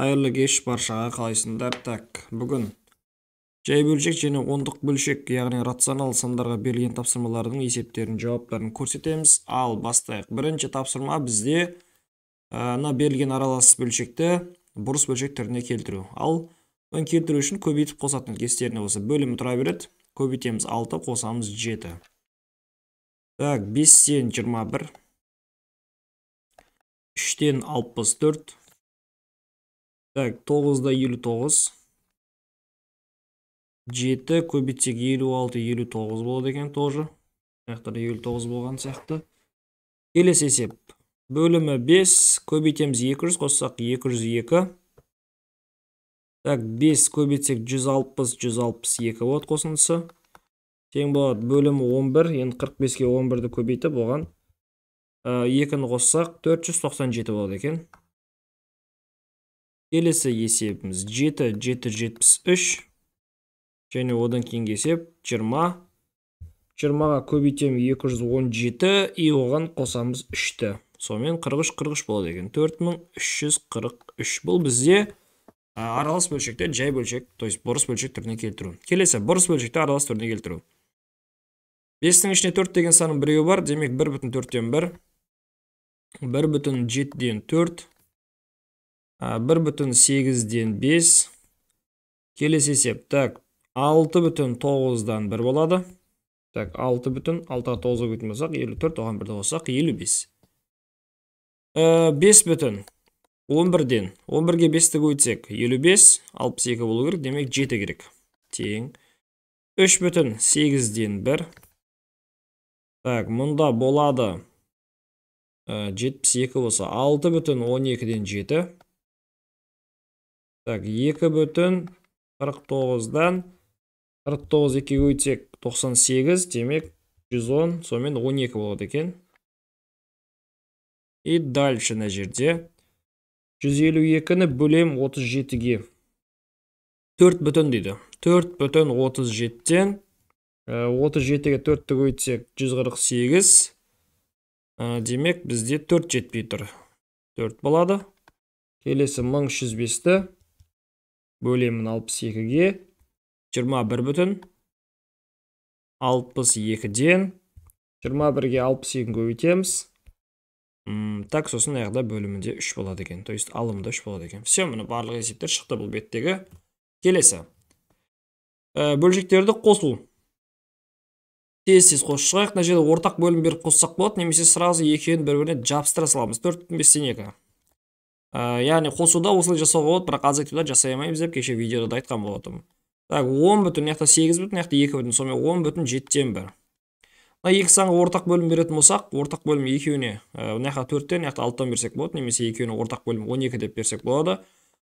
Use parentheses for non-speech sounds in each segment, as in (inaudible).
қайырлы кеш баршаға қалайсыңдар так бүгін жай бөлшек және ондық бөлшек яғни рационал сандарға берілген тапсырмалардың есептерін жауаптарын көрсетеміз ал бастайық бірінші тапсырма бізде мына ә, берілген аралас бөлшекті бұрыс бөлшек түріне келтіру ал оны келтіру үшін көбейтіп қосатын кестеріне осы бөлім тұра береді көбейтеміз 6 қосамыз 7 так бестен жиырма бір үштен алпыс төрт так 9 да 59, 7 жеті көбейтсек елу болады екен тоже мына жақта да болған сияқты келесі есеп бөлімі 5 көбейтеміз 200 қоссақ 202 так 5 көбейтсек 160 162 болады қосындысы тең болады бөлімі 11 енді 45-ке 11-ді көбейтіп оған 2-ні қоссақ 497 болады екен келесі есебіміз 7 773 және одан кейінгі есеп 20 20-ға көбейтем 217 и оған қосамыз 3-ті сонымен 43-43 болады екен 4343 бұл бізде ә, аралас бөлшекті жай бөлшек то есть бұрыс бөлшек түріне келтіру келесі бұрыс бөлшекті аралас түріне келтіру 5-тің ішінде 4 деген санның біреуі бар демек 1 бүтін 4-тен 1 1 бүтін 7-ден 4 бір бүтін сегізден бес келесі есеп так алты бүтін тоғыздан бір болады так алты бүтін алтыға тоғызға бөлетін болсақ елу төрт оған бірді қоссақ елу бес ә, бес бүтін он бірден он бірге бесті көбейтсек елу бес алпыс екі болу керек демек жеті керек тең үш бүтін сегізден бір так мұнда болады ә, жетпіс екі болса алты бүтін он екіден жеті Так, 2 бүтін 49-дан 49-2-ге өтсек 98, демек 110, сонымен 12 болады екен. И дальше на жерде 152-ні бөлем 37-ге. 4 бүтін дейді. 4 бүтін 37-тен 37-ге 4-ті өтсек 148. Демек бізде 4 жетпей тұр. 4 болады. Келесі 1305-ті бөлемін 62-ге 21 бүтін 62-ден 21-ге 62-ні көбейтеміз так сосын аяғыда бөлімінде 3 болады екен то есть алымда 3 болады екен все міне барлық есептер шықты бұл беттегі келесі ә, бөлшектерді қосу тез тез қосып шығайық мына жерде ортақ бөлім беріп қоссақ болады немесе сразу екеуін бір біріне жабыстыра саламыз төрт бүтін бестен екі Э, яғни қосуда осылай жасауға болады бірақ азайтуда жасай алмаймыз деп кеше видеода да айтқан болатынмын так он бүтін мына жақта сегіз бүтін мына жақта екі бүтін сонымен он бүтін жетіден бір мына екі санға ортақ бөлім беретін болсақ ортақ бөлім екеуіне э, мына жаққа төрттен мына жақта алтыдан берсек болады немесе екеуіне ортақ бөлім он екі деп берсек болады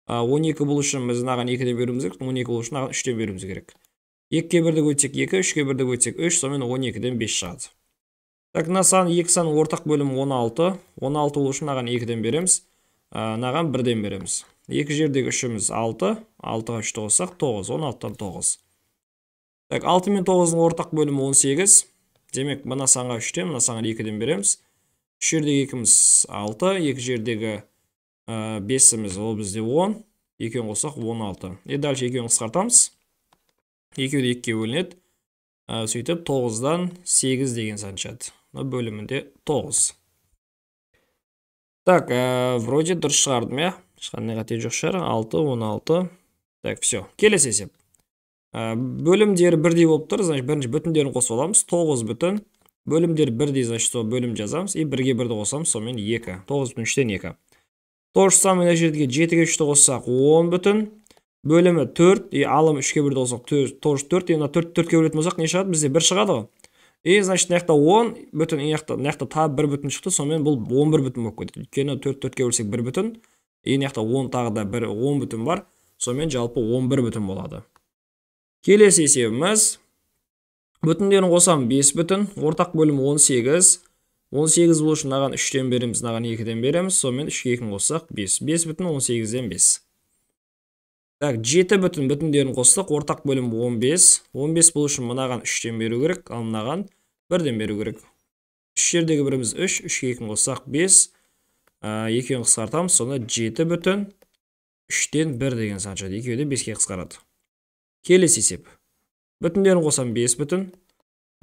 э, он екі бұл үшін біз мынаған екіден беруіміз керек он екі бұл үшін мынаған үштен беруіміз керек екіге бірді бөлсек екі үшке бірді бөлсек үш сонымен он екіден бес шығады так мына сан екі санның ортақ бөлімі он алты он алты бұл үшін мынаған екіден береміз Э, Нағам бірден береміз. Екі жердегі үшіміз 6, 6-ға үшті қосақ 9, 16-тан 9. Так, 6 мен 9-ын ортақ бөлімі 18, демек мұна саңға үште, мұна саңға ден береміз. Үш жердегі екіміз 6, екі жердегі 5-іміз э, ол бізде 10, екен қосақ 16. Едалш екен қысқартамыз, екі өде екке өлінет, э, сөйтіп 9-дан 8 деген санчады, бөлімінде 9 так э, вроде дұрыс шығардым иә ешқандай қате жоқ шығар алты он алты так все келесі есеп э, бөлімдері бірдей болып тұр значит бірінші бүтіндерін қосып аламыз тоғыз бүтін бөлімдер бірдей значит со бөлім жазамыз и бірге бірді қосамыз сонымен екі тоғыз бүтін үштен екі то же самое мына жерге жетіге үшті қоссақ он бүтін бөлімі төрт и алым үшке бірді қоссақ тоже төрт и мына төрт төртке бөлетін болсақ не шығады бізде бір шығады ғой и значит мына жақта он бүтін жақта мына жақта тағы бір бүтін шықты сонымен бұл он бір бүтін болып кетеді өйткені төрт төртке бөлсек бір бүтін и мына жақта он тағы да бір он бүтін бар сонымен жалпы он бір бүтін болады келесі есебіміз бүтіндерін қосамын бес бүтін ортақ бөлім он сегіз он сегіз бұл үшін мынаған үштен береміз мынаған екіден береміз сонымен үшке екіні қоссақ бес бес бүтін он сегізден бес Так, 7 бүтін бүтіндерін қосылық, ортақ бөлім 15. 15 бұл үшін мұнаған 3-тен беру керек, алынаған 1 ден беру керек. 3 жердегі біріміз 3, 3 ке кейкін қосылық 5, 2-тен қысқартамыз, сонда 7 бүтін 3-тен 1 деген санчады, 2-тен 5-ке қысқарады. Келес есеп, бүтіндерін қосам 5 бүтін,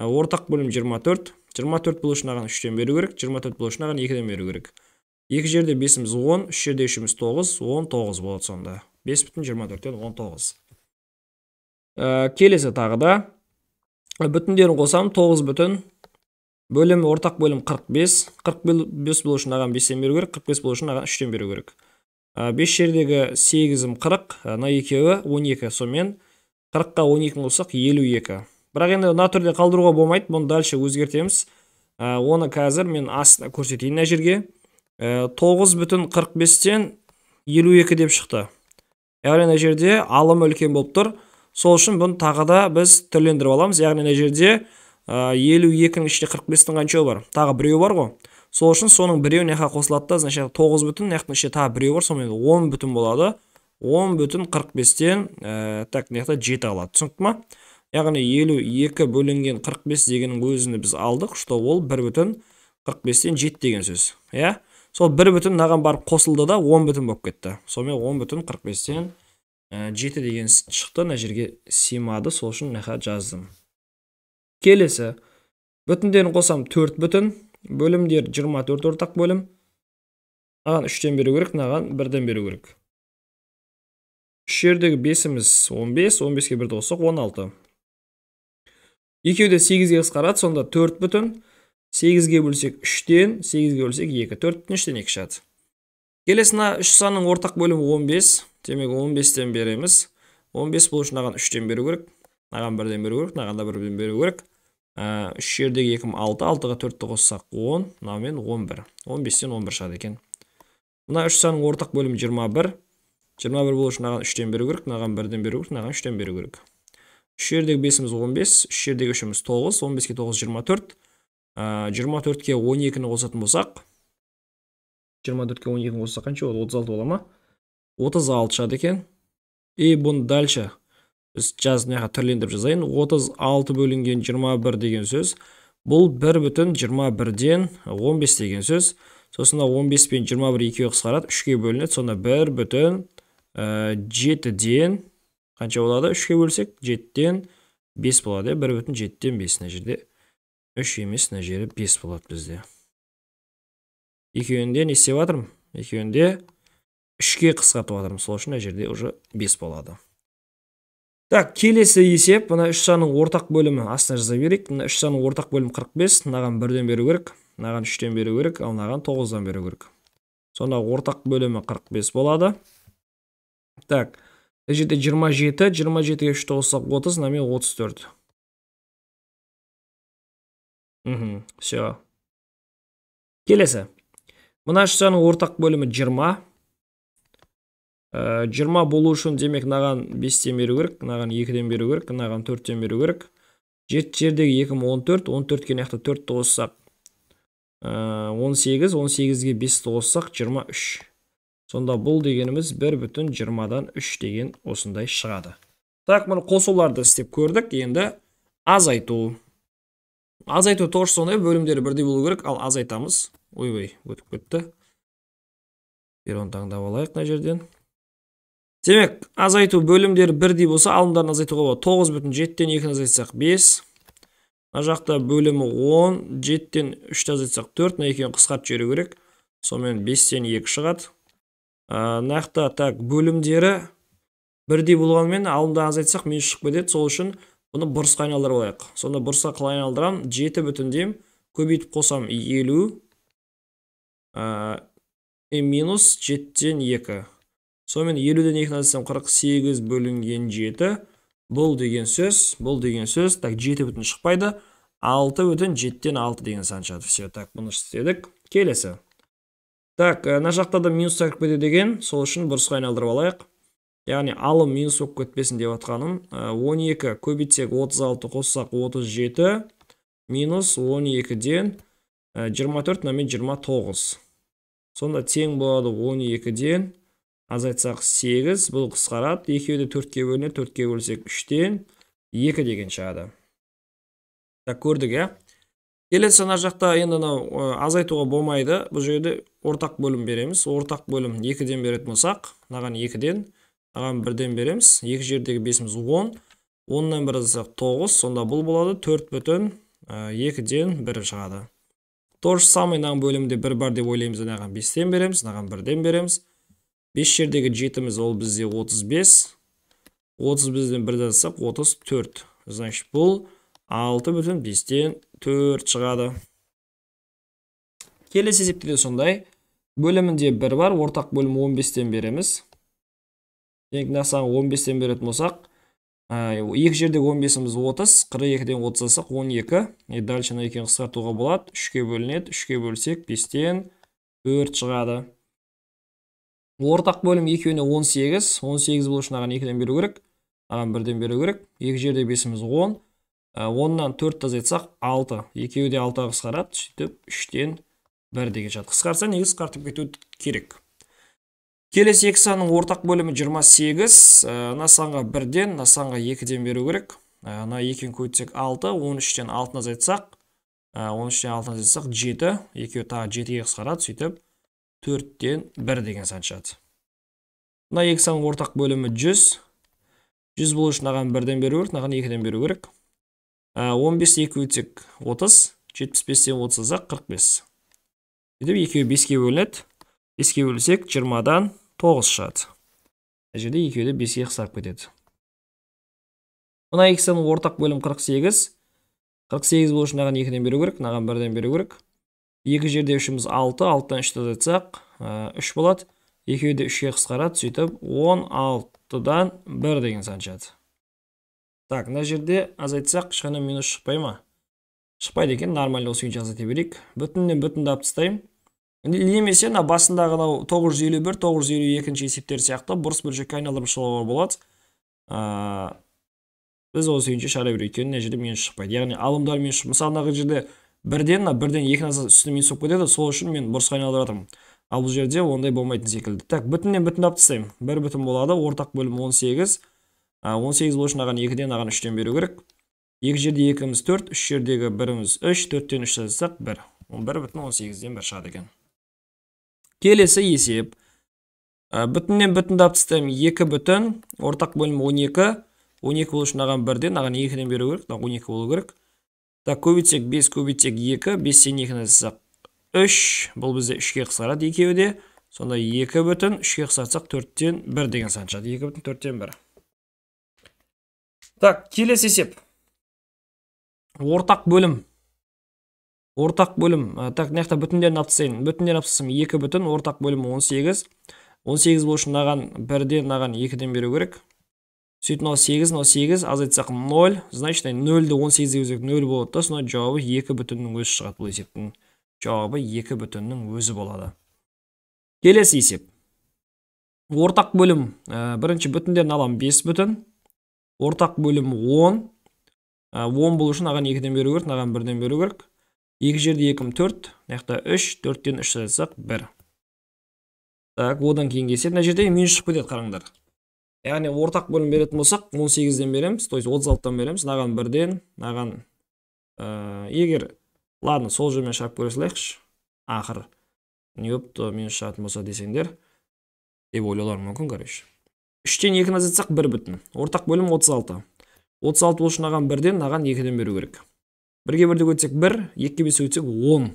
ортақ бөлім 24, 24 бұл үшін аған 3-тен беру керек, 24 бұл үшін а 5 бүтін 24-тен 19. Э, келесі тағыда. Э, бүтіндерін қосам 9 бүтін. Бөлім ортақ бөлім 45. 45 бұл үшін аған 5-тен беру керек. 45 бұл үшін аған 3-тен беру керек. 5 э, жердегі 8-ім 40. На екеуі, 12, 12. мен, 40-қа 12 қосық 52. Бірақ енді түрде қалдыруға болмайды. Бұны дәлше өзгертеміз. Оны қазір мен асына көрсетейін әжерге. 9 бүтін 45-тен 52 деп шықты яғни мына жерде алым үлкен болып тұр сол үшін бұны тағы да біз түрлендіріп аламыз яғни мына жерде елу екінің ішінде қырық бестің қаншауы бар тағы біреуі бар ғой сол үшін соның біреуі мына жаққа қосылады да значит тоғыз бүтін мына жақтың ішінде тағы біреуі бар сонымен он бүтін болады он бүтін қырық бестен ә, так мына жақта жеті қалады түсінікті ма яғни елу екі бөлінген қырық бес дегеннің өзін біз алдық что ол бір бүтін қырық бестен жеті деген сөз иә сол бір бүтін мынаған барып қосылды да он бүтін болып кетті сонымен он бүтін қырық бестен ә, жеті деген шықты мына жерге симады сол үшін мына жаздым келесі бүтіндерін қосам төрт бүтін бөлімдер 24 ортақ бөлім мынаған үштен беру керек мынаған бірден беру керек үш жердегі бесіміз 15 15-ке бірді қоссақ 16 екеуі де 8 қысқарады сонда төрт бүтін 8-ге бөлсек 3-тен, 8-ге бөлсек 2, 4-тен 3-тен 2 шығады. Келесіна 3 санының ортақ бөлімі 15, темек 15-тен береміз. 15 бұл үшін аған 3-тен беру көрік, аған 1-ден беру көрік, аған да 1-ден беру көрік. 3 ә, жердегі 2-6, 6-ға 4-ті қоссақ 10, намен 11, 15-тен 11 шығады екен. Мұна 3 санының ортақ бөлімі 21, 21 бұл үшін аған 3-тен беру көрік, аған 1-ден беру көрік, аған 3-тен беру жердегі 5-іміз 15, жердегі 3-іміз 9, 15-ке 9 24, жиырма төртке он екіні қосатын болсақ жиырма төртке он екіні қоссақ қанша болады отыз алты бола ма отыз алты шығады екен и бұны дальше біз жазып мына жаққа түрлендіріп жазайын отыз алты бөлінген жиырма бір деген сөз бұл бір бүтін жиырма бірден он бес деген сөз сосын мына он бес пен жиырма бір екеуі қысқарады үшке бөлінеді сонда бір бүтін ә, жетіден қанша болады үшке бөлсек жетіден бес болады иә бір бүтін жетіден бес мына жерде үш емес мына жері бес болады бізде екеуінде не істеп жатырмын екеуінде үшке қысқартып жатырмын сол үшін мына жерде уже бес болады так келесі есеп мына үш санның ортақ бөлімі астына жаза берейік мына үш санның ортақ бөлімі 45 мынаған бірден беру керек мынаған үштен беру керек ал мынаған тоғыздан беру керек сонда ортақ бөлімі 45 болады так мына жерде жиырма жеті жиырма жетіге үш тоғыз отыз мына мен отыз төрт Үгі, сө. Келесі. Мұна ортақ бөлімі 20. 20 э, болу үшін демек наған 5-тен беру керек, наған 2-тен беру керек, наған 4-тен беру керек. Жеттердегі 2-14, 14-кен яқты 4-ті осақ. 18, 18-ге 5-ті осақ, 23. Сонда бұл дегеніміз 1 бүтін 20-дан 3 деген осындай шығады. Так, мұны қосуларды істеп көрдік, енді азайту азайту тоже сондай бөлімдері бірдей болу керек ал азайтамыз ойбай өтіп кетті пероны таңдап алайық мына жерден демек азайту бөлімдері бірдей болса алымдарын азайтуға болады тоғыз бүтін жетіден екіні азайтсақ бес мына жақта бөлімі он жетіден үшті азайтсақ төрт мына екеуін қысқартып жіберу керек сонымен бестен екі шығады ә, нақты так бөлімдері бірдей болғанымен алымды азайтсақ минус шығып кетеді сол үшін бұны бұрысқа айналдырып алайық сонда бұрысқа қалай айналдырамын жеті деймін көбейтіп қосам елу ә, минус жетіден екі сонымен елуден екіні айтсам қырық сегіз бөлінген жеті бұл деген сөз бұл деген сөз так жеті бүтін шықпайды алты бүтін жетіден алты деген сан шығады все так бұны істедік келесі так э, мына жақта да минус кіріп кетеді екен сол үшін бұрысқа айналдырып алайық яғни алым минус болып кетпесін деп жатқаным 12 э, көбейтсек 36 қоссақ 37 минус 12-ден 24 мынамен 29 сонда тең болады 12-ден азайтсақ 8 бұл қысқарады екеуі де төртке бөлінеді төртке бөлсек 3-тен 2 деген шығады так көрдік иә келесі ана жақта енді анау э, азайтуға болмайды бұл жерде ортақ бөлім береміз ортақ бөлім 2-ден беретін болсақ мынаған 2-ден Ағам бірден береміз. Екі жердегі 5-міз 10. 10-нан бір әзі 9. Сонда бұл болады. 4 бүтін 2-ден 1 шығады. Торш самынан бөлімде 1 бар деп ойлаймыз. Ағам 5-тен береміз. 1-ден береміз. 5 жердегі 7-міз ол бізде 35. 35-ден бірден сап 34. Значит, бұл 6 бүтін 5-тен 4 шығады. Келесі зептеде сонда Бөлімінде 1 бар, ортақ бөлім 15-тен береміз. Насаң 15-тен беретін болсақ екі жердегі 15-іміз 30, 42-ден 30 алсақ 12. И дальше на қысқартуға болады. 3-ке бөлінеді. 3-ке бөлсек 5-тен 4 шығады. Ортақ бөлім 2 екеуіне 18. 18 бұл үшін аған 2-ден беру керек. Аған 1-ден беру керек. Екі жерде 5-іміз 10. 10-нан 4 етсақ 6. Екеуі де 6-ға қысқарады. Сөйтіп 3-тен 1 деген шығады. Қысқарса негіз қысқартып кету керек келесі екі санның ортақ бөлімі 28 э, мына санға бірден мына санға екіден беру керек э, мына екіні 6. алты он үштен алтыны азайтсақ э, он үштен алтыны азайтсақ жеті екеуі тағы жетіге қысқарады сөйтіп төрттен бір деген сан шығады мына екі санның ортақ бөлімі 100. 100 болу үшін мынаған бірден беру керек мынаған екіден беру керек он бесті екі өтсек отыз жетпіс бестен отыз қырық бес сөйтіп екеуі беске бөлінеді беске бөлсек жиырмадан тоғыз шығады мына жерде екеуі де беске қысарып кетеді мына екісінің ортақ бөлім қырық сегіз қырық сегіз болу үшін мынаған екіден беру керек мынаған бірден беру керек екі жерде үшіміз алты алтыдан үшті азайтсақ ә, үш болады екеуі де үшке қысқарады сөйтіп он алтыдан бір деген сан шығады так мына жерде азайтсақ ешқандай минус шықпай ма шықпайды екен нормально осы күйінше азайта берейік бүтіннен бүтінді алып тастаймын немесе мына басындағы мынау тоғыз жүз елу бір тоғыз жүз елу екінші есептер сияқты бұрыс бөлшекке айналдырып шығуға болады ә, біз ол сүйінше шығара берейік өйткені мына жерде минус шықпайды яғни алымдар минус мысалы мына жерде бірден мына бірден екі назар үстіне минус болып кетеді сол үшін мен бұрысқа айналдырып жатырмын ал бұл жерде ондай болмайтын секілді так бүтіннен бүтінді алып тастаймын бір бүтін болады ортақ бөлім он сегіз он сегіз болу үшін ағаны екіден ағаны үштен беру керек екі жерде екіміз төрт үш жердегі біріміз үш төрттен үш жазсақ бір он бір бүтін он сегізден бір шығады екен келесі есеп ә, бүтіннен бүтінді алып тастаймын екі бүтін ортақ бөлім 12 12 болу үшін аған бірден аған екіден беру керек мына он екі болу керек так көбейтсек бес көбейтсек екі бестен екіні жазсақ үш бұл бізде үшке қысқарады екеуі де сонда екі бүтін үшке қысқартсақ төрттен бір деген сан шығады екі бүтін төрттен бір так келесі есеп ортақ бөлім ортақ бөлім ә, так мына жақта бүтіндерін алып тастайын бүтіндерін алып тастасам екі бүтін ортақ бөлім 18 сегіз болу үшін мынаған бірден мынаған екіден беру керек сөйтіп мынау сегіз мынау сегіз азайтсақ ноль значит нөлді он сегізге деп нөл болады да сонда жауабы екі бүтіннің өзі шығады бұл есептің жауабы екі бүтіннің өзі болады келесі есеп ортақ бөлім ә, бірінші бүтіндерін аламын бес бүтін ортақ бөлім он он болу үшін маған екіден беру керек мынаған бірден беру керек екі жерде екі мың төрт мына жақта үш төрттен үш жазсақ бір так одан кейін келсе мына жерде минус шығып кетеді қараңдар яғни ортақ бөлім беретін болсақ он сегізден береміз то есть отыз алтыдан береміз мынаған бірден мынаған ә, егер ладно сол жолмен шығарып көре салайықшы ақыры не болыпты минус шығатын болса десеңдер деп ойлауларың мүмкін короче үштен екіні азайтсақ бір бүтін ортақ бөлім отыз алты отыз алты үшін мынаған бірден мынаған екіден беру керек бірге бірді өтсек бір екіге бесті өтсек он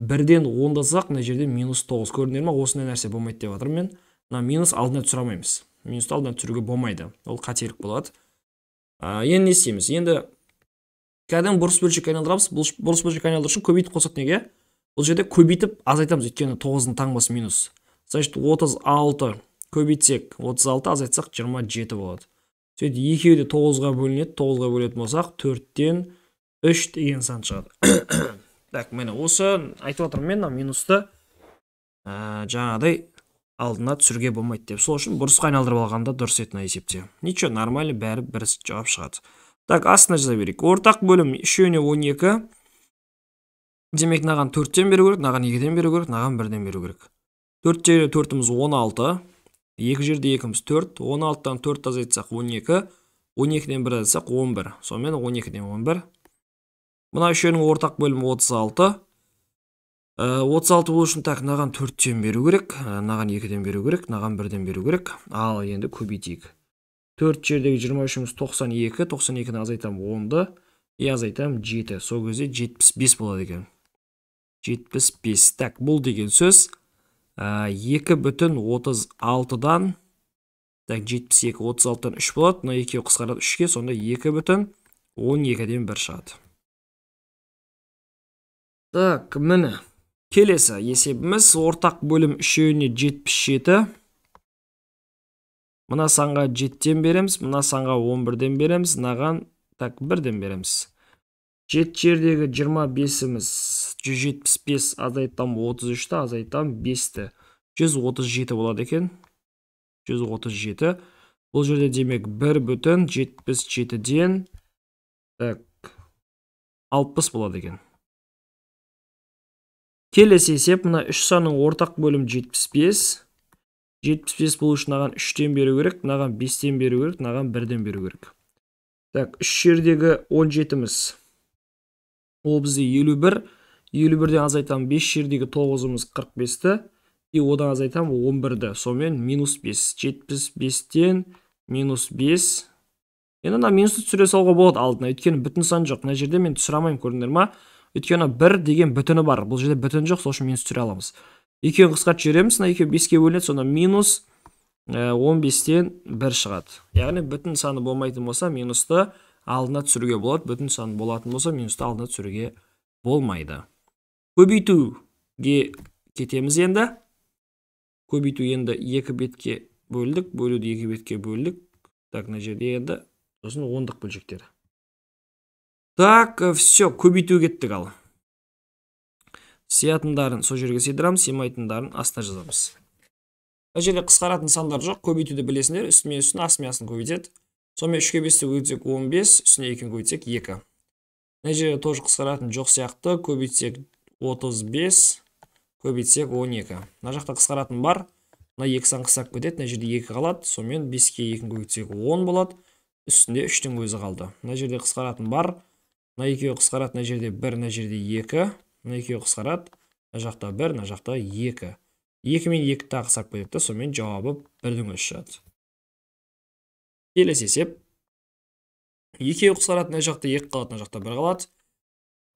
бірден ондасақ мына жерде минус тоғыз көрдіңдер ма осындай нәрсе болмайды деп жатырмын мен мына минус алдына түсіре алмаймыз минусты алдына түсіруге болмайды ол қателік болады ә, енді не істейміз енді кәдімгі бұрыс бөлшекке айналдырамыз бұрыс бөлшекке айналдыру үшін көбейтіп қосады неге бұл жерде көбейтіп азайтамыз өйткені тоғыздың таңбасы минус значит отыз алты көбейтсек отыз алты азайтсақ жиырма жеті болады сөйтіп екеуі де тоғызға бөлінеді тоғызға бөлетін болсақ төрттен үш деген сан шығады (coughs) так міне осы айтып отырмын мен мына минусты ә, жаңағыдай алдына түсіруге болмайды деп сол үшін бұрысқа айналдырып алғанда дұрыс еді мына есепте ничего нормально бәрі бір жауап шығады так астына жаза берейік ортақ бөлім үшеуіне он екі демек мынаған төрттен беру керек мынаған екіден беру керек мынаған бірден беру керек төртте төртіміз он алты екі жерде екіміз төрт он алтыдан төртті азайтсақ он екі он екіден бірді азайтсақ он бір сонымен он екіден он бір мына үшеуінің ортақ бөлімі 36 э, отыз алты болу үшін так мынаған төрттен беру керек э, мынаған екіден беру керек мынаған бірден беру керек ал енді көбейтейік төрт жердегі жиырма үшіміз тоқсан екі тоқсан екіні азайтамын онды и азайтамын жеті сол кезде жетпіс бес болады екен жетпіс бес так бұл деген сөз э, екі бүтін отыз алтыдан так жетпіс екі отыз алтыдан үш болады мына екеуі қысқарады үшке сонда екі бүтін он екіден бір шығады так міне келесі есебіміз ортақ бөлім үшеуіне 77. жеті мына санға тен береміз мына санға 11-ден береміз мынаған так ден береміз 7 жердегі 25-іміз 175 азайтам 33-ті азайтам 5-ті 137 болады екен 137 бұл жерде демек 1 бүтін 77-ден так 60 болады екен Келесі есеп, мұна үш саның ортақ бөлім 75. 75 бұл үш наған үштен беру керек, наған 5-тен беру керек, наған 1-ден беру керек. Так, үш жердегі 17-міз. Ол бізде 51. 51 ден азайтам 5 жердегі 9 ымыз 45-ті. И одан азайтам 11-ді. Сомен минус 5. 75 тен минус 5. Енді мен сүрі салға болады алдына. өйткені бүтін сан жоқ, нәжерде мен түсірамайым көріндер ма? өйткені бір деген бүтіні бар бұл жерде бүтін жоқ сол үшін минус түсіре аламыз екеуін қысқартып жібереміз мына екеуі беске бөлінеді сонда минус он бестен бір шығады яғни бүтін саны болмайтын болса минусты алдына түсіруге болады бүтін саны болатын болса минусты алдына түсіруге болмайды көбейтуге кетеміз енді көбейту енді екі бетке бөлдік бөлуді екі бетке бөлдік так мына жерде енді сосын ондық бөлшектер так э, все көбейту кеттік ал сиятындарын сол жерге сыйдырамыз сыймайтындарын астына жазамыз мына жерде қысқаратын сандар жоқ көбейтуді білесіңдер үстіме үстін астымен астын көбейтеді сонымен үшке бесті көбейтсек он бес үстіне екіні көбейтсек екі мына жерде тоже қысқаратын жоқ сияқты көбейтсек отыз бес көбейтсек он екі мына жақта қысқаратын бар мына екі сан қысқарып кетеді мына жерде екі қалады сонымен беске екіні көбейтсек он болады үстінде үштің өзі қалды мына жерде қысқаратын бар мына екеуі қысқарады мына жерде бір мына жерде екі мына екеуі қысқарады мына жақта бір мына жақта екі екі мен екі тағы қысарып кетеді да сонымен жауабы бірдің өзі шығады келесі есеп екеуі қысқарады мына жақта екі қалады мына жақта бір қалады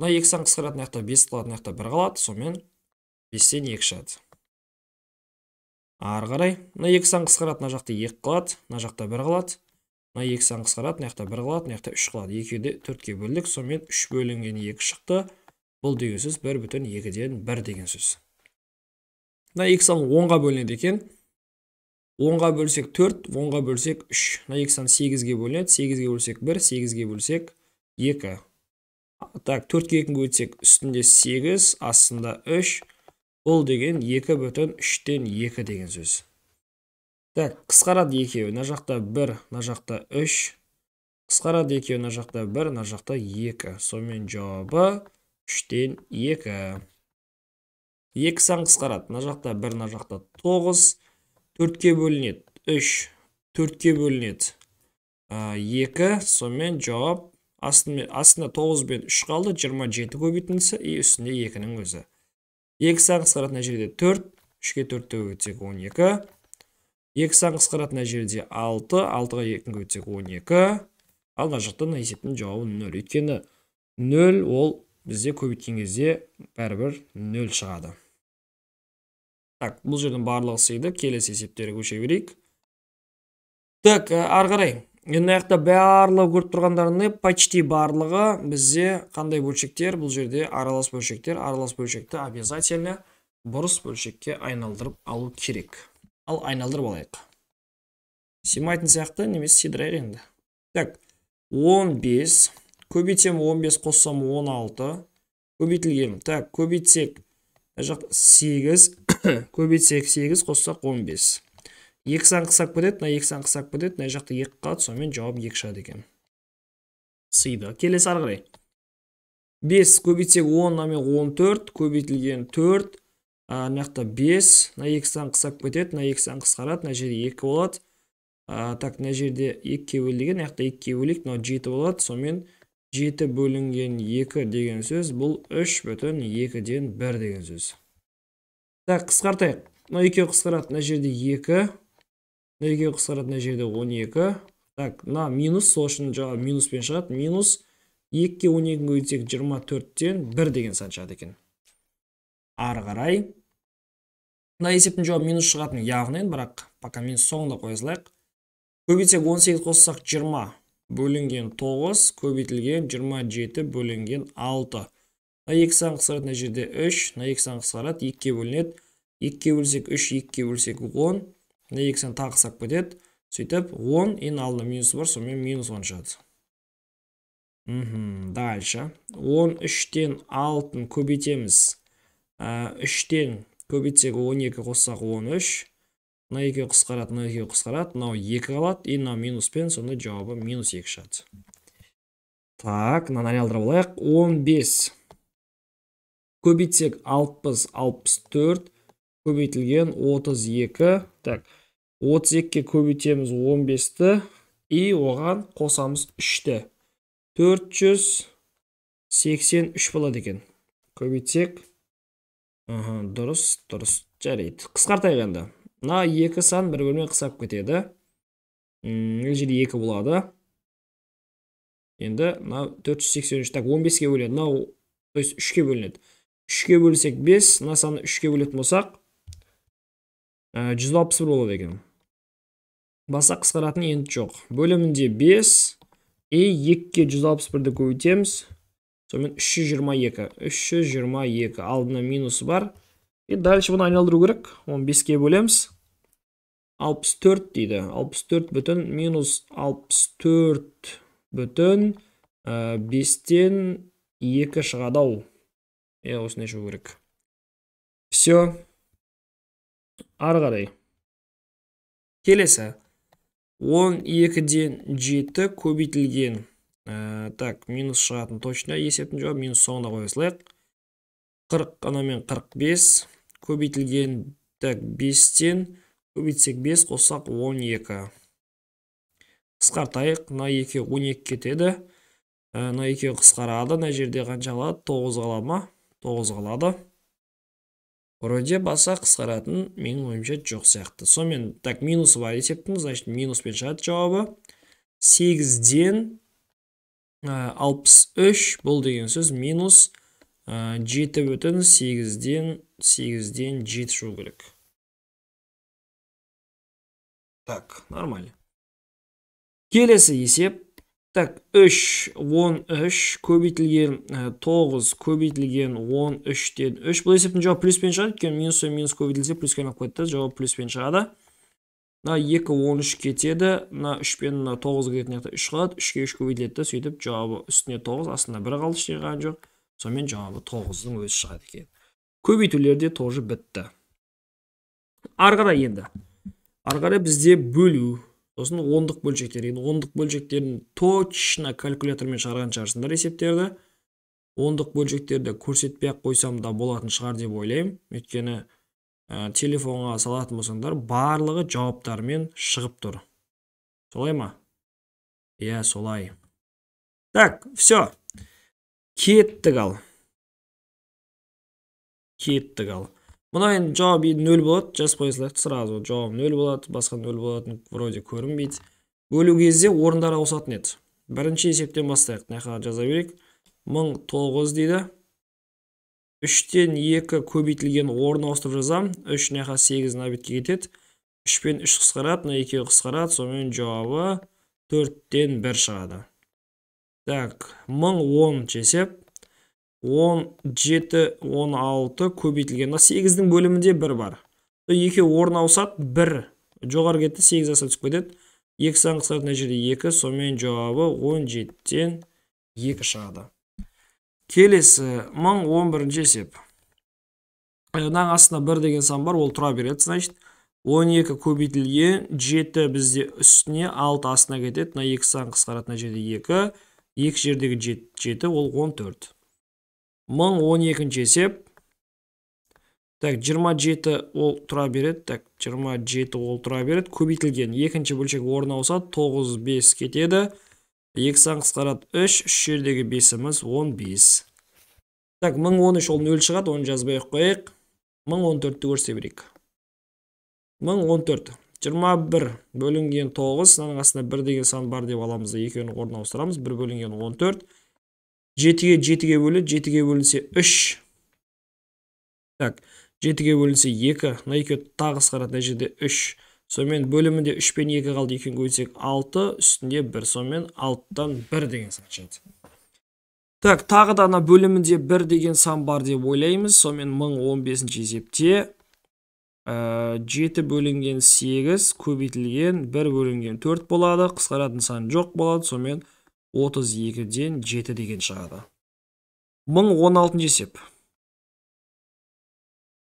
мына екі сан қысқарады мына жақта бес қалады мына жақта бір қалады сонымен бестен екі шығады ары қарай мына екі сан қысқарады мына жақта екі қалады мына жақта бір қалады мына екі сан қысқарады мына жақта бір қалады мына жақта үш қалады екіде төртке бөлдік сонымен үш бөлінген екі шықты бұл деген сөз бір бүтін екіден бір деген сөз мына екі сан онға бөлінеді екен онға бөлсек төрт онға бөлсек үш мына екі сан сегізге бөлінеді сегізге бөлсек бір сегізге бөлсек екі так төртке екіні өтсек үстінде сегіз астында үш бұл деген екі бүтін үштен екі деген сөз Ке, қысқарады екеуі. Мына жақта 1, мына жақта 3. Қысқарады екеуі. Мына жақта 1, мына жақта 2. Сомен жауабы 3-тен 2. Екі саң қысқарады, Мына жақта 1, мына жақта 9. 4-ке бөлінеді. 3 4-ке бөлінеді. 2. Сомен жауап, астында 9 бен 3 қалды, 27 көбейтінсі, и үстінде 2-нің өзі. Екі саң қысқарады, Мына жерде 4, 3-ке 4 те өтсек 12 екі сан қысқарады мына жерде 6 алтыға екіні көбейтсек 12 ал мына мына есептің жауабы нөл өйткені нөл ол бізде көбейткен кезде бәрібір нөл шығады так бұл жердің барлығы сыйды келесі есептерге көше берейік так э, ары қарай енді мына жақта барлығы көріп тұрғандарыңдай почти барлығы бізде қандай бөлшектер бұл жерде аралас бөлшектер аралас бөлшекті обязательно бұрыс бөлшекке айналдырып алу керек ал айналдырып алайық симайтын сияқты немесе сидырайық енді так 15 көбейтем 15 қоссам 16 көбейтілген так көбейтсек жақта 8 (coughs) көбейтсек 8 қоссақ 15 екі сан қысап кетеді мына екі сан қысап кетеді мына жақта екі қалады сонымен жауап екі шығады екен сыйды келесі ары қарай бес көбейтсек он мен он төрт көбейтілген төрт мына жақта бес мына екі сан қысап кетеді мына екі сан қысқарады мына жерде екі болады так мына жерде екіге бөлген мына жақта екіге бөлейік мынау жеті болады сонымен жеті бөлінген екі деген сөз бұл үш бүтін екіден бір деген сөз так қысқартайық мына екеуі қысқарады мына жерде екі мына екеуі қысқарады мына жерде он екі так мына минус сол үшін жаңағы минуспен шығады минус екіге он екіні көбейтсек жиырма төрттен бір деген сан шығады екен ары қарай мына есептің жауабы минус шығатын яғни бірақ пока минус соңында қоя салайық көбейтсек 18 қоссақ жиырма, бөлінген 9 көбейтілген 27 бөлінген 6 мына екі сан қысқарады мына жерде 3 мына екі сан қысқарады 2 бөлінеді 2 бөлсек 3 2 бөлсек 10 мына екі сан тағы қысқарып кетеді сөйтіп он ең алдында минус бар сонымен минус он шығады мхм дальше он үштен 6 көбейтеміз Э, үштен көбейтсек он екі қоссақ он үш мына екеуі қысқарады мына екеуі қысқарады мынау екі қалады и мынау минуспен сонда жауабы минус екі шығады так мынаны айналдырып алайық он бес көбейтсек алпыс алпыс төрт көбейтілген отыз екі так отыз екіге көбейтеміз он бесті и оған қосамыз үшті төрт жүз сексен үш болады екен көбейтсек дұрыс дұрыс жарайды қысқартайық енді мына екі сан бір бірімен қысап кетеді мына жерде екі болады енді мына төрт жүз сексен үш так он беске бөледі мынау то есть үшке бөлінеді үшке бөлсек бес мына санды үшке бөлетін болсақ ә, жүз алпыс бір болады екен баса қысқаратын енді жоқ бөлімінде 5 и 2 жүз 161-ді көбейтеміз Сомен 322. 322. Алдына минус бар. И дальше бұны айналдыру керек. 15 ке бөлеміз. 64 дейді. 64 бүтін минус 64 бүтін 5-тен э, 2 шығады ау. Е, осын ешу керек. Все. Арғадай. Келесі. 12-ден 7 көбетілген. 12-ден 7 көбетілген ә, так минус шығатын точно есептің жауабы минус соңына қоя салайық қырық анамен қырық бес көбейтілген так бестен көбейтсек бес қоссақ он екі қысқартайық мына екеуі он екі кетеді мына э, екеуі қысқарады мына жерде қанша қалады тоғыз қалады ма тоғыз қалады вроде баса қысқаратын менің ойымша жоқ сияқты сонымен так минусы бар есептің значит минуспен шығады жауабы сегізден 63 бұл деген сөз минус 7 бүтін 8-ден 8-ден 7 шығу керек так нормально келесі есеп так 3 13 көбейтілген 9 көбейтілген 13-тен 3 бұл есептің жауабы плюспен шығады өйткені минус пен минус көбейтілсе плюс айналып кетті жауап плюспен шығады мына екі он үш кетеді мына үш пен мына тоғыз кететін жақта үш қалады үшке үш көбейтіледі да сөйтіп жауабы үстіне тоғыз астында бір қалды ештеңе қалған жоқ сонымен жауабы тоғыздың өзі шығады екен көбейтулер де тоже бітті ары қарай енді ары қарай бізде бөлу сосын ондық бөлшектер енді ондық бөлшектерін точно калькулятормен шығарған шығарсыңдар есептерді ондық бөлшектерді көрсетпей ақ қойсам да болатын шығар деп ойлаймын өйткені ә, телефонға салатын болсаңдар барлығы жауаптармен шығып тұр солай ма иә солай так все кеттік ал кеттік ал мына енді жауап нөл болады жазып салайық сразу жауап нөл болады басқа нөл болатын вроде көрінбейді бөлу кезде орындар ауысатын еді бірінші есептен бастайық мына жаза берейік мың тоғыз дейді 3-тен 2 көбейтілген орын ауыстырып жазам. 3-ін аға 8-ін абетке кетеді. 3-пен 3 қысқарады, на 2 қысқарады. Сонымен жауабы 4-тен 1 шығады. Так, 1010 жесеп. 17-16 көбейтілген. 8-дің бөлімінде 1 бар. 2 орын ауысады, 1. Жоғар кетті, 8 асып түсіп кетеді. 2-сан қысқарады, на жерде 2. Сонымен жауабы 17-тен 2 шығады келесі 1011 есеп мынаның астында 1 деген сан бар ол тұра береді значит 12 көбейтілген 7 бізде үстіне 6 астына кетеді мына екі сан қысқарады мына жерде 2 екі жердегі 7, 7 ол 14 1012 есеп так 27 ол тұра береді так 27 ол тұра береді көбейтілген екінші бөлшек орын ауысады 9 5 кетеді екі сан қысқарады үш үш жердегі бесіміз он бес так мың он үш ол нөл шығады оны жазбай ақ қояйық мың он төртті көрсете берейік мың он төрт жиырма бір бөлінген тоғыз мынаның астында бір деген сан бар деп аламыз да екеуінің орнын ауыстырамыз бір бөлінген он төрт жетіге жетіге бөледі жетіге бөлінсе үш так жетіге бөлінсе екі мына екеуі тағы қысқарады мына жерде үш сонымен бөлімінде 3 пен 2 қалды екенге бөлсек 6 үстінде 1 сонымен 6-тан 1 деген сан шығады так тағы да ана бөлімінде 1 деген сан бар деп ойлаймыз сонымен 1015 есепте ә, э, 7 бөлінген 8 көбейтілген 1 бөлінген 4 болады қысқаратын сан жоқ болады сонымен 32-ден 7 деген шығады 1016 есеп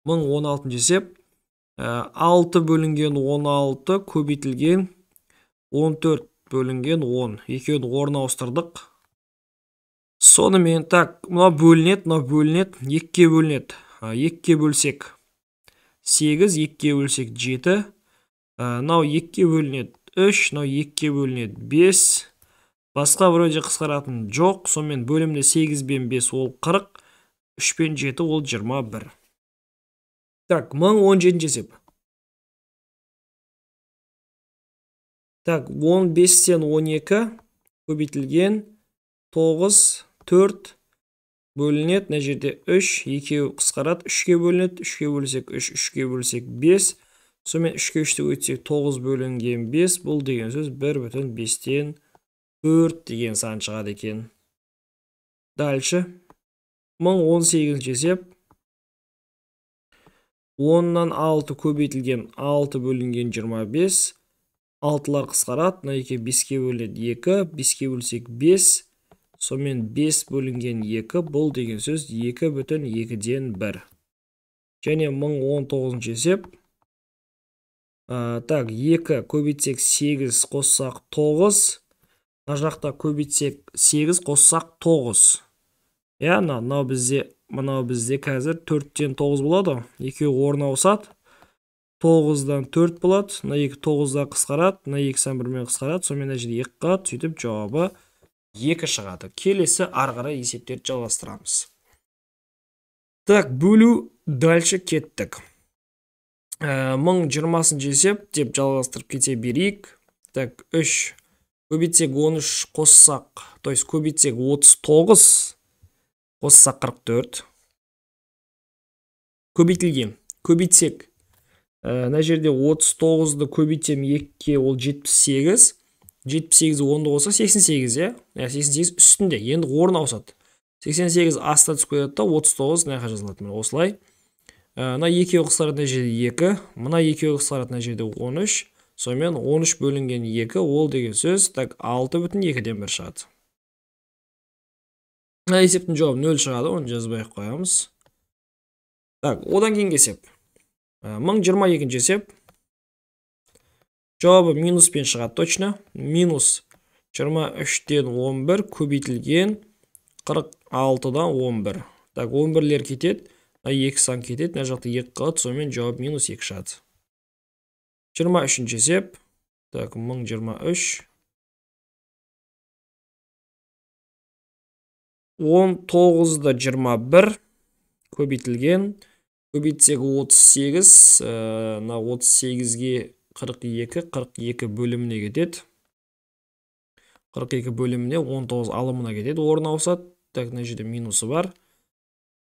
1016 есеп 6 э, бөлінген 16 көбейтілген 14 бөлінген 10. Екеуін орын ауыстырдық. Сонымен, так, мұна бөлінет, мұна бөлінет, екке бөлінет. Э, екке бөлсек 8, екке бөлсек 7. Э, нау екке бөлінет 3, нау екке бөлінет 5. Басқа бір өте қысқаратын жоқ, сонымен бөлімді 8 бен 5 ол 40, 3 бен 7 ол 21. Так, мың он жетінші есеп так он бестен он екі көбейтілген тоғыз төрт бөлінеді мына жерде үш екеуі қысқарады үшке бөлінеді үшке бөлсек үш үшке бөлсек бес сонымен үшке үшті өтсек тоғыз бөлінген бес бұл деген сөз бір бүтін бестен төрт деген сан шығады екен дальше мың он сегізінші есеп 10-нан 6 көбейтілген 6 бөлінген 25. 6-лар Мына нәйке 5-ке бөлінеді 2, 5-ке бөлсек 5, сонымен 5 бөлінген 2, бұл деген сөз 2 бүтін 2-ден 1. Және 1019 жесеп, так, 2 көбейтсек 8 қоссақ 9, Нажақта көбетсек 8 қоссақ 9. Яна, нау бізде мынау бізде қазір төрттен тоғыз болады ғой екеуі орны ауысады тоғыздан төрт болады мына екі тоғызда қысқарады мына екі сан бірмен қысқарады сонымен мына жерде екі қалады сөйтіп жауабы екі шығады келесі ары қарай есептерді жалғастырамыз так бөлу дальше кеттік ә, мың жиырмасыншы есеп деп жалғастырып кете берейік так үш көбейтсек он үш қоссақ то есть көбейтсек отыз тоғыз қоссақ 44 көбейтілген көбейтсек э, мына ә, жерде 39-ды көбейтсем 2 ге ол 78 78-ді 10-ды қосса 88 иә 88 үстінде енді орын ауысады 88 астына түсіп кетеді да 39 мына жаққа жазылады міне осылай э, мына екеуі қысқарады мына жерде 2 мына екеуі қысқарады мына жерде 13 сонымен 13 бөлінген 2 ол деген сөз так 6 бүтін екіден бір 1 шығады мына есептің жауабы нөл шығады оны жазбай ақ қоямыз так одан кейінгі есеп мың жиырма екінші есеп жауабы минуспен шығады точно минус 23 он 11 көбейтілген 46-дан 11 так 11-лер кетеді мына екі сан кетеді мына жақта екі қалады сонымен жауап минус екі шығады жиырма үшінші есеп так мың жиырма үш 19 тоғызды 21 көбейтілген көбейтсек 38 мына ә, 38-ге 42 42 бөліміне кетеді 42 бөліміне 19 алымына кетеді орын ауысады так мына жерде минусы бар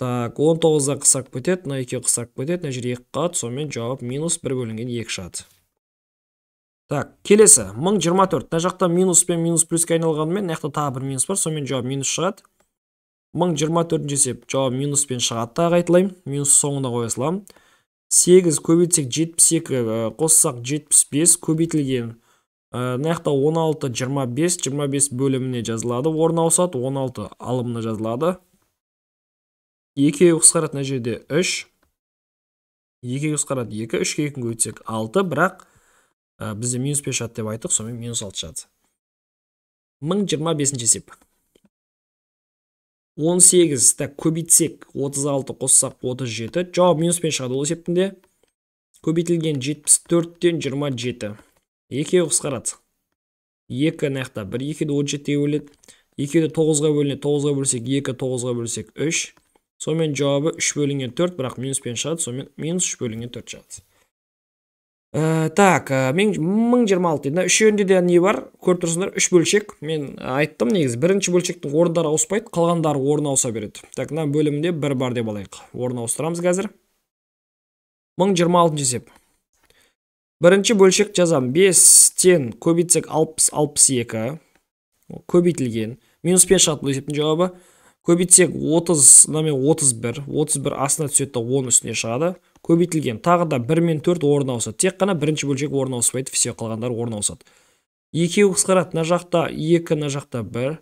так 19 да қысақ кетеді мына екеуі қысақ кетеді мына жерде екі қалады сонымен жауап минус бір бөлінген екі шығады так келесі 1024 мына жақта минус пен минус плюске айналғанымен мына жақта тағы бір минус бар сонымен жауап минус шығады 1024 есеп жауап минуспен шығады тағы айтылаймын минус соңына қоя 8 көбейтсек 72 қоссақ 75 көбейтілген нақта 16 25 25 бөліміне жазылады орын ауысады 16 алымына жазылады 2 қысқарады мына жерде 3 2 екеуі қысқарады 2 3ке 2 көбейтсек 6 бірақ бізде минус 5 шығады деп айттық сонымен минус 6 жат. 1025 есеп 18 так көбейтсек 36 қоссақ 37 жауап минуспен шығады ол есептінде көбейтілген 74-тен 27 2-ге қысқарады 2 нақты 1 2-ді 17-ге бөледі 2-ді 9-ға бөлсе 9-ға бөлсек 2 9-ға бөлсек 3 сонымен жауабы 3 бөлінген 4 бірақ минуспен шығады сонымен -3 бөлінген 4 шығады ә, так э, мың жиырма алты мына үшеуінде де не бар көріп тұрсыңдар үш бөлшек мен э, айттым негізі бірінші бөлшектің орындары ауыспайды қалғандары орын ауыса береді так мына бөлімінде бір бар деп алайық орын ауыстырамыз қазір мың жиырма алтыншы есеп бірінші бөлшек жазамын бестен көбейтсек алпыс алпыс екі көбейтілген минус шығады бұл есептің жауабы көбейтсек отыз мынамен отыз бір отыз бір астына түседі да оның үстіне шығады көбейтілген тағы да бір мен төрт орын ауысады тек қана бірінші бөлшек орын ауыспайды все қалғандар орын ауысады екеуі қысқарады мына жақта екі мына жақта бір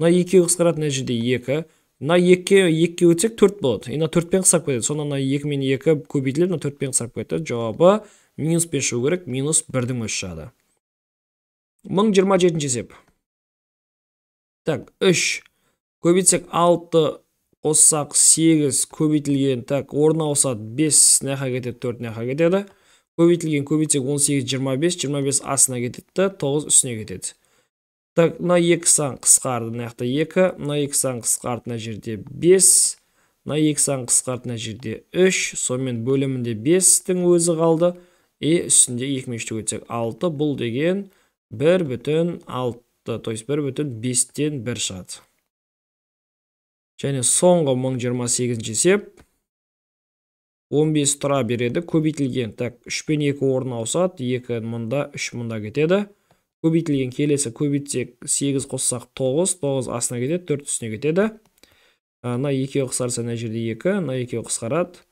мына екеуі қысқарады мына жерде екі мына екіге екіге өтсек төрт болады и мына төртпен қысқарып кетеді сонда мына екі мен екі көбейтіліп мына төртпен қысқарып кетеді жауабы минуспен шығу керек минус бірдің өзі шығады мың жиырма жетінші есеп так үш көбейтсек алты қоссақ 8 көбейтілген так орын ауысады 5 мынаяққа кетеді 4 мынаяққа кетеді көбейтілген көбейтсек 18 25 25 астына кетеді да 9 үстіне кетеді так мына екі сан қысқарды мына жақта 2 мына екі сан қысқарды мына жерде 5 мына екі сан қысқарды мына жерде 3 сонымен бөлімінде 5-тің өзі қалды и үстінде 2 мен 3 6 бұл деген 1 бүтін 6 то есть бүтін тен 1 шығады және соңғы 1028 есеп 15 тұра береді көбейтілген так 3 пен 2 орын аусат, 2 мұнда 3 мұнда кетеді көбейтілген келесі көбейтсек 8 қоссақ 9 9 астына кетеді 4 үстіне кетеді мына екеуі қысқарса мына жерде 2 мына екеуі қысқарады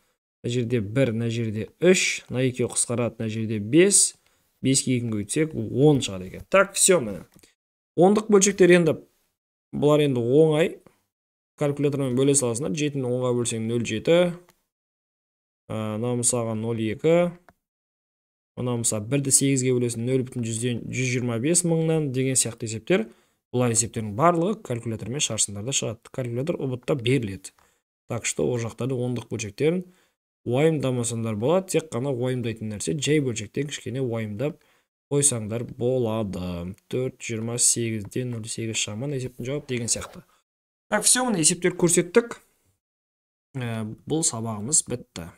мына жерде 1 мына жерде 3 мына екеуі қысқарады мына жерде 5 беске екіні көйтсек, 10 шығады екен так все міне ондық бөлшектер енді бұлар енді оңай калькулятормен бөле саласыңдар жетіні онға бөлсең нөл жеті мына ә, мысалға нөл екі мына мысалы бірді сегізге бөлесің нөл бүтін жүзден жүз жиырма бес мыңнан деген сияқты есептер бұлар есептердің барлығы калькулятормен шаршындарда шығады калькулятор ұбт та беріледі так что ол жақтада ондық бөлшектерін уайымдамасаңдар болады тек қана уайымдайтын нәрсе жай бөлшектен кішкене уайымдап қойсаңдар болады төрт жиырма сегізде нөл сегіз шаман есептің жауап деген сияқты так все міне есептер көрсеттік ә, бұл сабағымыз бітті